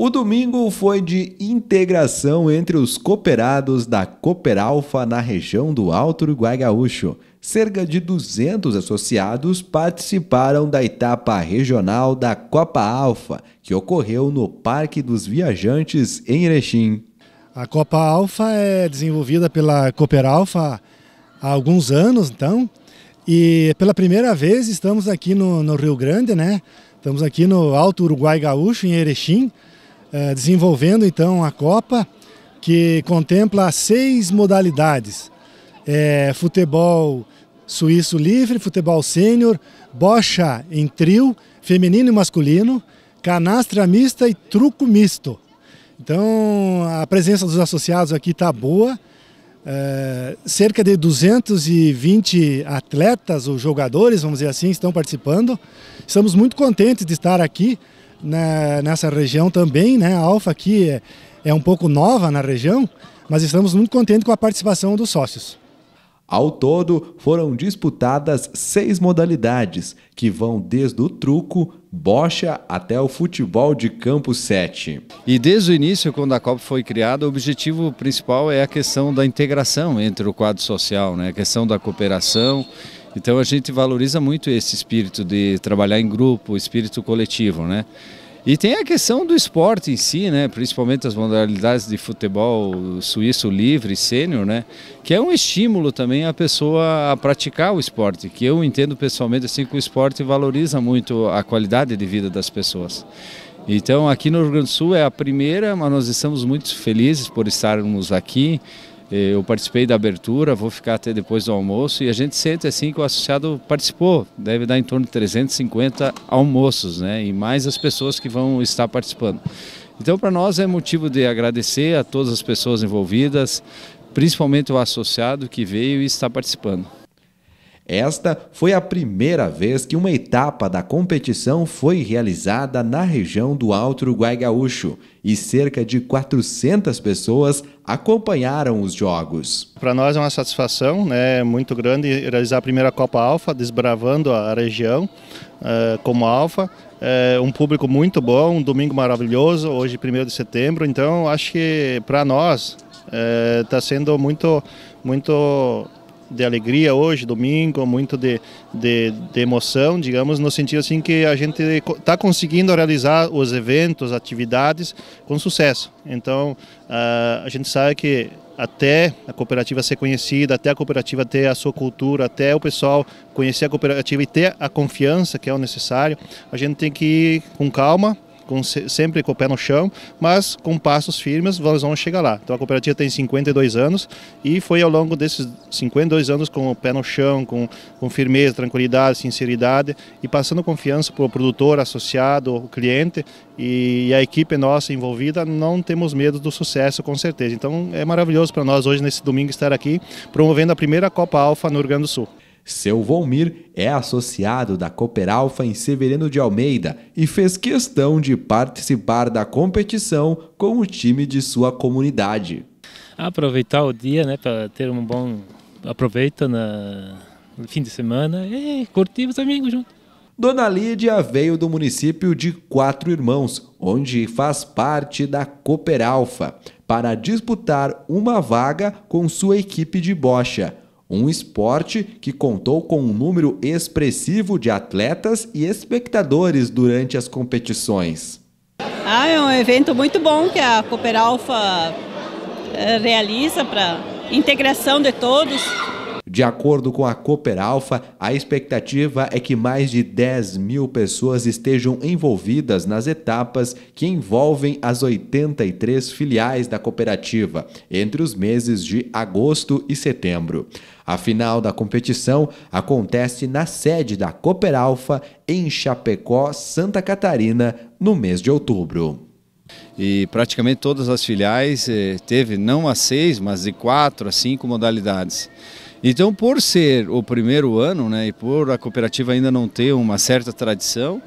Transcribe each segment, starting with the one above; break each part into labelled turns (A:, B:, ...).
A: O domingo foi de integração entre os cooperados da Cooperalfa na região do Alto Uruguai Gaúcho. Cerca de 200 associados participaram da etapa regional da Copa Alfa, que ocorreu no
B: Parque dos Viajantes em Erechim. A Copa Alfa é desenvolvida pela Cooperalfa há alguns anos, então, e pela primeira vez estamos aqui no, no Rio Grande, né? Estamos aqui no Alto Uruguai Gaúcho, em Erechim, eh, desenvolvendo então a Copa, que contempla seis modalidades: é, futebol suíço livre, futebol sênior, bocha em trio, feminino e masculino, canastra mista e truco misto. Então a presença dos associados aqui está boa. É, cerca de 220 atletas ou jogadores, vamos dizer assim, estão participando. Estamos muito contentes de estar aqui né, nessa região também, né? A Alfa aqui é, é um pouco nova na região, mas estamos muito contentes com a participação dos sócios. Ao todo, foram disputadas seis modalidades,
A: que vão desde o truco, bocha até o futebol de campo
C: 7. E desde o início, quando a copa foi criada, o objetivo principal é a questão da integração entre o quadro social, né? a questão da cooperação então a gente valoriza muito esse espírito de trabalhar em grupo, espírito coletivo, né? E tem a questão do esporte em si, né? principalmente as modalidades de futebol suíço livre, sênior, né? que é um estímulo também à pessoa a praticar o esporte, que eu entendo pessoalmente assim que o esporte valoriza muito a qualidade de vida das pessoas. Então aqui no Rio Grande do Sul é a primeira, mas nós estamos muito felizes por estarmos aqui, eh, eu participei da abertura, vou ficar até depois do almoço e a gente sente assim que o associado participou. Deve dar em torno de 350 almoços, né? E mais as pessoas que vão estar participando. Então, para nós é motivo de agradecer a todas as pessoas envolvidas, principalmente o
A: associado que veio e está participando. Esta foi a primeira vez que uma etapa da competição foi realizada na região do Alto Uruguai Gaúcho e cerca de 400 pessoas acompanharam os jogos.
D: Para nós é uma satisfação né, muito grande realizar a primeira Copa Alfa, desbravando a região uh, como Alfa. Eh, um público muito bom, um domingo maravilhoso, hoje 1 de setembro. Então acho que para nós está eh, sendo muito, muito de alegria hoje, domingo, muito de, de, de emoção, digamos, no sentido assim que a gente está conseguindo realizar os eventos, atividades com sucesso. Então, ah, a gente sabe que até a cooperativa ser conhecida, até a cooperativa ter a sua cultura, até o pessoal conhecer a cooperativa e ter a confiança que é o necessário, a gente tem que ir com calma, com, sempre com o pé no chão, mas com passos firmes nós vamos chegar lá. Então a cooperativa tem 52 anos e foi ao longo desses 52 anos com o pé no chão, com, com firmeza, tranquilidade, sinceridade e passando confiança para o produtor, associado, o cliente e, e a equipe nossa envolvida, não temos medo do sucesso com certeza. Então é maravilhoso para nós hoje nesse domingo estar aqui promovendo a primeira Copa Alfa no Rio Grande do Sul. Seu Volmir é associado
A: da Cooperalfa em Severino de Almeida e fez questão de participar da competição com o time de sua comunidade.
D: Aproveitar o dia, né, para ter um bom aproveita na... no fim de semana e curtir os amigos
A: junto. Dona Lídia veio do município de Quatro Irmãos, onde faz parte da Cooperalfa, para disputar uma vaga com sua equipe de bocha. Um esporte que contou com um número expressivo de atletas e espectadores durante as competições. Ah, é um evento muito bom que a Cooper Alfa eh, realiza para integração de todos de acordo com a Cooper Alpha, a expectativa é que mais de 10 mil pessoas estejam envolvidas nas etapas que envolvem as 83 filiais da cooperativa, entre os meses de agosto e setembro. A final da competição acontece na sede da Cooper Alpha, em Chapecó, Santa Catarina, no mês de outubro.
C: E praticamente todas as filiais eh, teve não a seis, mas de quatro a cinco modalidades. Então, por ser o primeiro ano, né, e por a cooperativa ainda não ter uma certa tradição,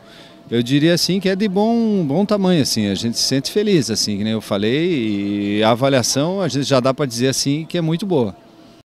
C: eu diria assim que é de bom, bom tamanho, assim, a gente se sente feliz, assim, que nem eu falei, e a avaliação a gente já dá para dizer assim que é muito boa.